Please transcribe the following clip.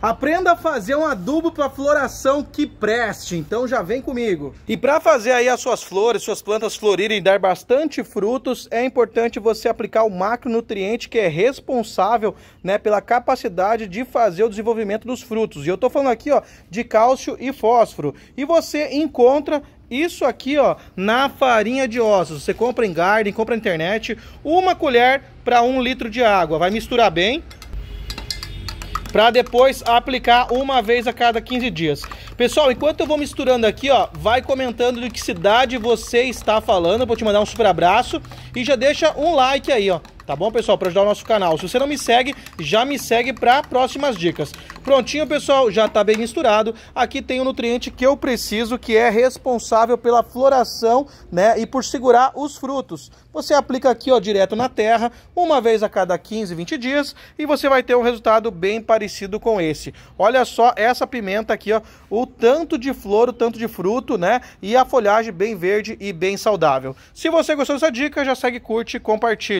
Aprenda a fazer um adubo para floração que preste, então já vem comigo. E para fazer aí as suas flores, suas plantas florirem e dar bastante frutos, é importante você aplicar o macronutriente que é responsável né, pela capacidade de fazer o desenvolvimento dos frutos. E eu estou falando aqui ó, de cálcio e fósforo. E você encontra isso aqui, ó, na farinha de ossos. Você compra em garden, compra na internet. Uma colher para um litro de água. Vai misturar bem, para depois aplicar uma vez a cada 15 dias. Pessoal, enquanto eu vou misturando aqui, ó, vai comentando de que cidade você está falando. vou te mandar um super abraço e já deixa um like aí, ó. Tá bom, pessoal? Para ajudar o nosso canal. Se você não me segue, já me segue para próximas dicas. Prontinho, pessoal, já está bem misturado. Aqui tem o um nutriente que eu preciso, que é responsável pela floração, né, e por segurar os frutos. Você aplica aqui, ó, direto na terra, uma vez a cada 15, 20 dias, e você vai ter um resultado bem parecido com esse. Olha só essa pimenta aqui, ó, o tanto de flor, o tanto de fruto, né, e a folhagem bem verde e bem saudável. Se você gostou dessa dica, já segue, curte e compartilha.